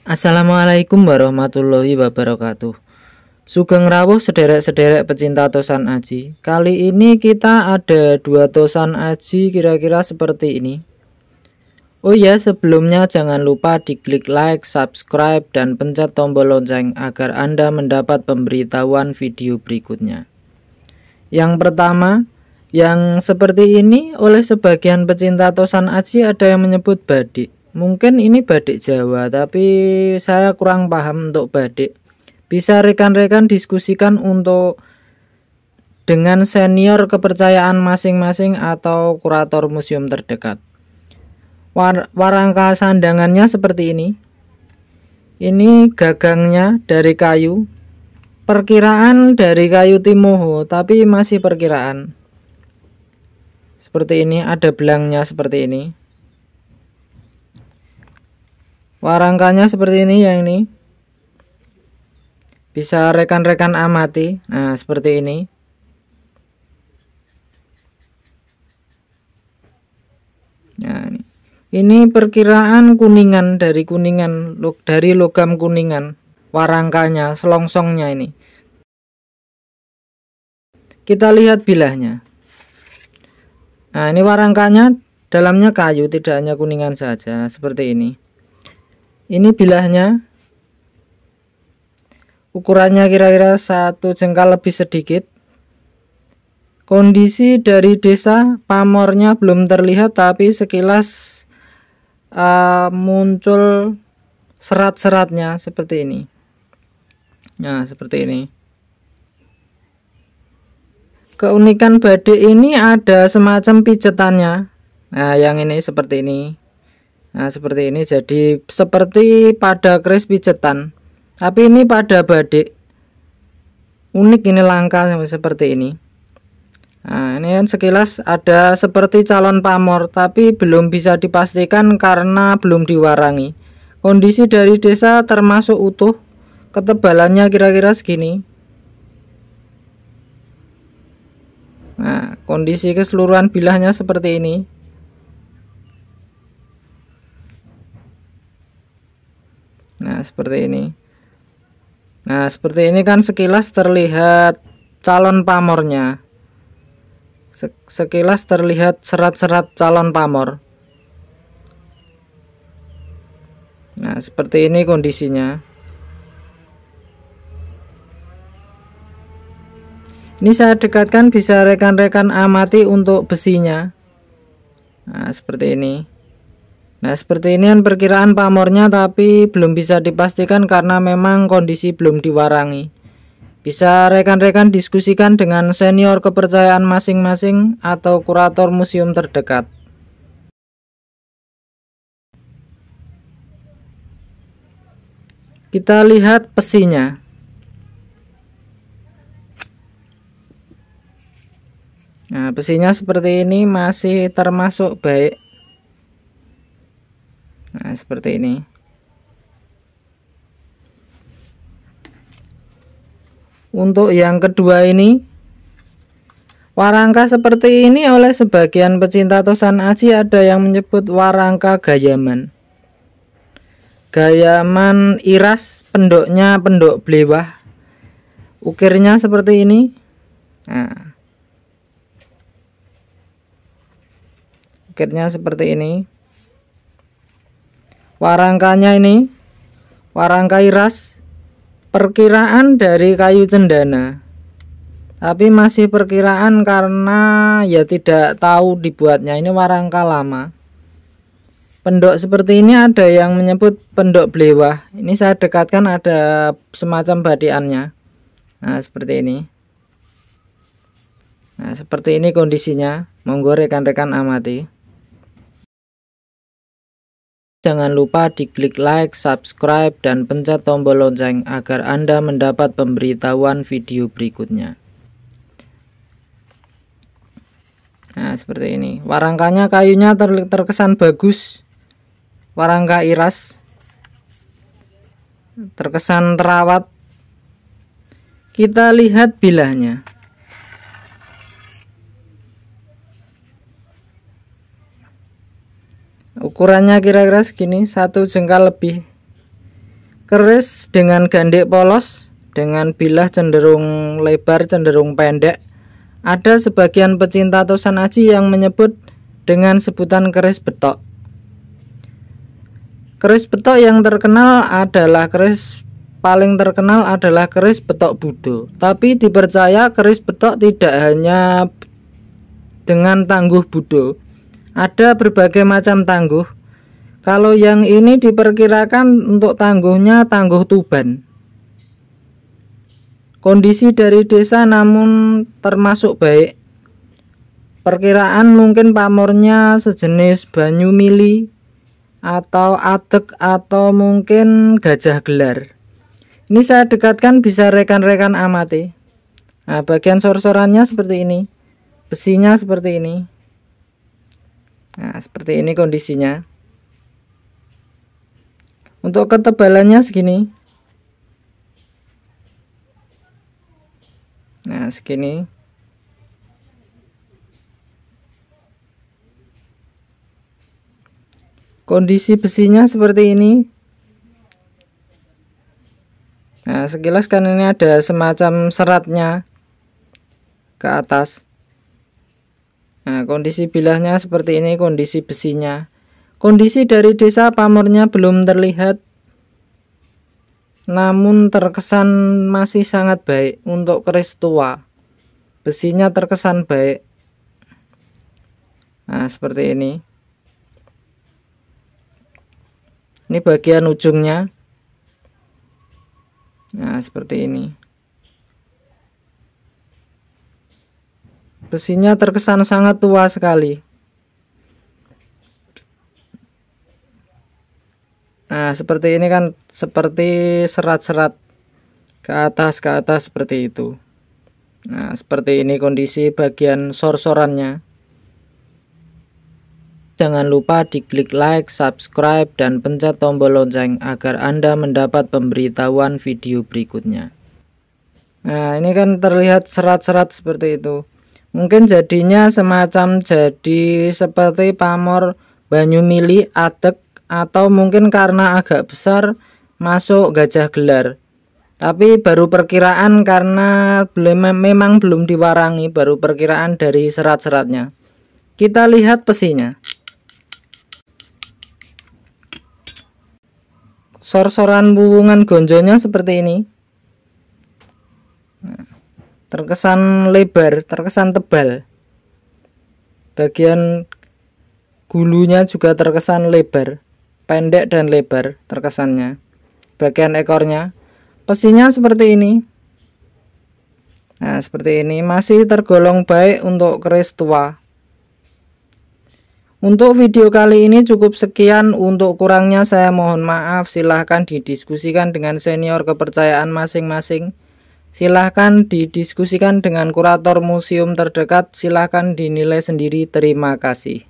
Assalamualaikum warahmatullahi wabarakatuh Sugeng rawuh sederek-sederek pecinta tosan aji Kali ini kita ada dua tosan aji kira-kira seperti ini Oh ya sebelumnya jangan lupa diklik like, subscribe, dan pencet tombol lonceng Agar Anda mendapat pemberitahuan video berikutnya Yang pertama yang seperti ini oleh sebagian pecinta tosan aji ada yang menyebut badik Mungkin ini badik Jawa, tapi saya kurang paham untuk badik. Bisa rekan-rekan diskusikan untuk dengan senior kepercayaan masing-masing atau kurator museum terdekat. War warangka sandangannya seperti ini. Ini gagangnya dari kayu. Perkiraan dari kayu timoho, tapi masih perkiraan. Seperti ini, ada belangnya seperti ini warangkanya seperti ini ya ini bisa rekan-rekan amati nah seperti ini nah ini ini perkiraan kuningan dari kuningan dari logam kuningan warangkanya selongsongnya ini kita lihat bilahnya nah ini warangkanya dalamnya kayu tidak hanya kuningan saja nah, seperti ini ini bilahnya ukurannya kira-kira satu jengkal lebih sedikit kondisi dari desa pamornya belum terlihat tapi sekilas uh, muncul serat-seratnya seperti ini nah seperti ini keunikan badai ini ada semacam pijetannya nah yang ini seperti ini Nah seperti ini jadi seperti pada keris pijetan Tapi ini pada badik Unik ini langka seperti ini Nah ini kan sekilas ada seperti calon pamor Tapi belum bisa dipastikan karena belum diwarangi Kondisi dari desa termasuk utuh Ketebalannya kira-kira segini Nah kondisi keseluruhan bilahnya seperti ini seperti ini nah seperti ini kan sekilas terlihat calon pamornya sekilas terlihat serat-serat calon pamor nah seperti ini kondisinya ini saya dekatkan bisa rekan-rekan amati untuk besinya nah seperti ini Nah seperti ini kan perkiraan pamornya tapi belum bisa dipastikan karena memang kondisi belum diwarangi. Bisa rekan-rekan diskusikan dengan senior kepercayaan masing-masing atau kurator museum terdekat. Kita lihat pesinya. Nah, pesinya seperti ini masih termasuk baik nah seperti ini untuk yang kedua ini warangka seperti ini oleh sebagian pecinta tosan aji ada yang menyebut warangka gayaman gayaman iras pendoknya pendok belewah ukirnya seperti ini nah ukirnya seperti ini warangkanya ini warangkai ras perkiraan dari kayu cendana tapi masih perkiraan karena ya tidak tahu dibuatnya ini warangka lama pendok seperti ini ada yang menyebut pendok belewah ini saya dekatkan ada semacam badiannya nah seperti ini nah seperti ini kondisinya monggo rekan-rekan amati Jangan lupa diklik like, subscribe, dan pencet tombol lonceng agar Anda mendapat pemberitahuan video berikutnya. Nah, seperti ini. Warangkanya kayunya ter terkesan bagus. Warangka iras. Terkesan terawat. Kita lihat bilahnya. ukurannya kira-kira segini satu jengkal lebih keris dengan gandek polos dengan bilah cenderung lebar cenderung pendek ada sebagian pecinta tosan aji yang menyebut dengan sebutan keris betok keris betok yang terkenal adalah keris paling terkenal adalah keris betok budo tapi dipercaya keris betok tidak hanya dengan tangguh budo ada berbagai macam tangguh. Kalau yang ini diperkirakan untuk tangguhnya tangguh Tuban. Kondisi dari desa namun termasuk baik. Perkiraan mungkin pamornya sejenis banyu mili atau atek atau mungkin gajah gelar. Ini saya dekatkan bisa rekan-rekan amati. Nah, bagian sor-sorannya seperti ini. Besinya seperti ini. Nah, seperti ini kondisinya. Untuk ketebalannya segini. Nah, segini. Kondisi besinya seperti ini. Nah, sekilas kan ini ada semacam seratnya ke atas. Nah, kondisi bilahnya seperti ini, kondisi besinya. Kondisi dari desa pamornya belum terlihat, namun terkesan masih sangat baik untuk keris tua. Besinya terkesan baik. Nah, seperti ini. Ini bagian ujungnya. Nah, seperti ini. Besinya terkesan sangat tua sekali. Nah, seperti ini kan seperti serat-serat ke atas ke atas seperti itu. Nah, seperti ini kondisi bagian sor-sorannya. Jangan lupa diklik like, subscribe, dan pencet tombol lonceng agar Anda mendapat pemberitahuan video berikutnya. Nah, ini kan terlihat serat-serat seperti itu mungkin jadinya semacam jadi seperti pamor banyu Banyumili Atek atau mungkin karena agak besar masuk gajah gelar tapi baru perkiraan karena belum memang belum diwarangi baru perkiraan dari serat-seratnya kita lihat pesinya sor-soran bubungan gonjonya seperti ini nah terkesan lebar, terkesan tebal. Bagian gulunya juga terkesan lebar, pendek dan lebar terkesannya. Bagian ekornya, pesinya seperti ini. Nah, seperti ini masih tergolong baik untuk keris tua. Untuk video kali ini cukup sekian. Untuk kurangnya saya mohon maaf. Silahkan didiskusikan dengan senior kepercayaan masing-masing. Silahkan didiskusikan dengan kurator museum terdekat, silahkan dinilai sendiri. Terima kasih.